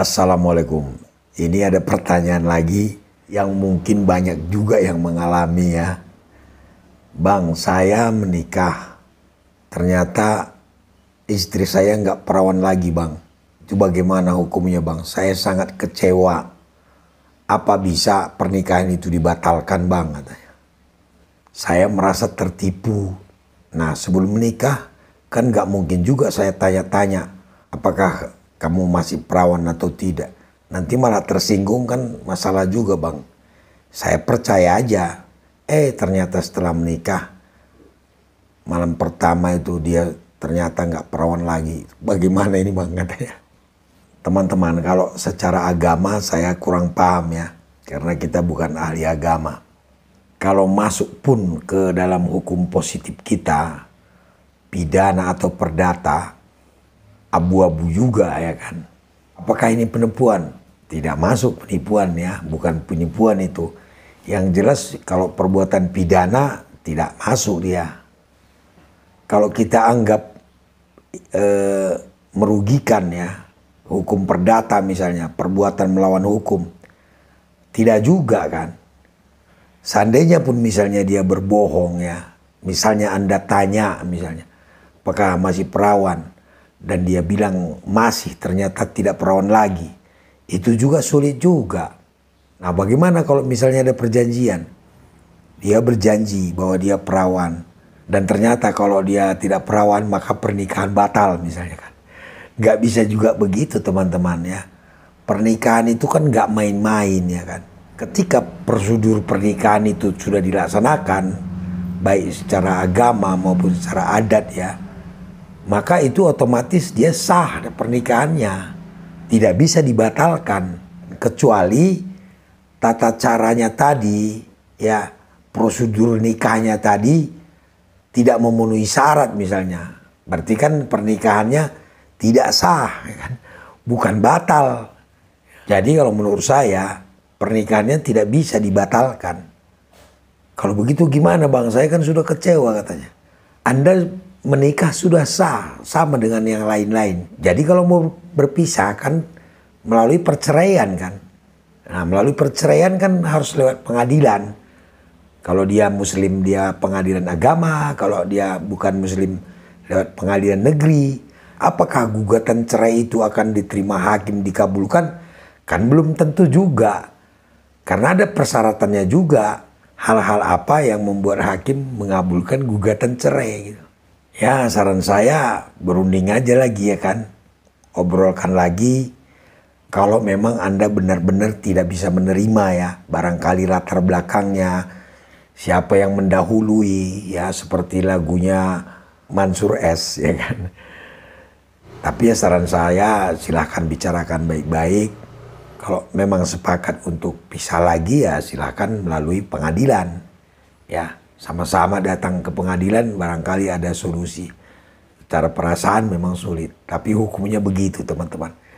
Assalamualaikum. Ini ada pertanyaan lagi yang mungkin banyak juga yang mengalami ya. Bang, saya menikah. Ternyata istri saya nggak perawan lagi bang. Itu bagaimana hukumnya bang? Saya sangat kecewa. Apa bisa pernikahan itu dibatalkan bang? Katanya. Saya merasa tertipu. Nah sebelum menikah kan nggak mungkin juga saya tanya-tanya apakah kamu masih perawan atau tidak. Nanti malah tersinggung kan masalah juga bang. Saya percaya aja. Eh ternyata setelah menikah malam pertama itu dia ternyata nggak perawan lagi. Bagaimana ini bang katanya? Teman-teman kalau secara agama saya kurang paham ya. Karena kita bukan ahli agama. Kalau masuk pun ke dalam hukum positif kita, pidana atau perdata, abu-abu juga ya kan. Apakah ini penipuan? Tidak masuk penipuan ya, bukan penipuan itu. Yang jelas kalau perbuatan pidana tidak masuk dia. Kalau kita anggap e, merugikan ya, hukum perdata misalnya, perbuatan melawan hukum, tidak juga kan. Seandainya pun misalnya dia berbohong ya, misalnya Anda tanya misalnya, apakah masih perawan? dan dia bilang masih ternyata tidak perawan lagi. Itu juga sulit juga. Nah bagaimana kalau misalnya ada perjanjian? Dia berjanji bahwa dia perawan. Dan ternyata kalau dia tidak perawan maka pernikahan batal misalnya kan. Gak bisa juga begitu teman-teman ya. Pernikahan itu kan gak main-main ya kan. Ketika prosedur pernikahan itu sudah dilaksanakan, baik secara agama maupun secara adat ya maka itu otomatis dia sah pernikahannya. Tidak bisa dibatalkan kecuali tata caranya tadi ya prosedur nikahnya tadi tidak memenuhi syarat misalnya. Berarti kan pernikahannya tidak sah ya kan? Bukan batal. Jadi kalau menurut saya pernikahannya tidak bisa dibatalkan. Kalau begitu gimana Bang? Saya kan sudah kecewa katanya. Anda menikah sudah sah sama dengan yang lain-lain. Jadi kalau mau berpisah kan melalui perceraian kan. Nah, melalui perceraian kan harus lewat pengadilan. Kalau dia muslim dia pengadilan agama, kalau dia bukan muslim lewat pengadilan negeri. Apakah gugatan cerai itu akan diterima hakim dikabulkan? Kan belum tentu juga. Karena ada persyaratannya juga hal-hal apa yang membuat hakim mengabulkan gugatan cerai gitu. Ya saran saya berunding aja lagi ya kan. Obrolkan lagi kalau memang Anda benar-benar tidak bisa menerima ya. Barangkali latar belakangnya siapa yang mendahului ya seperti lagunya Mansur S ya kan. Tapi ya saran saya silahkan bicarakan baik-baik. Kalau memang sepakat untuk pisah lagi ya silahkan melalui pengadilan. Ya sama-sama datang ke pengadilan barangkali ada solusi. Secara perasaan memang sulit, tapi hukumnya begitu teman-teman.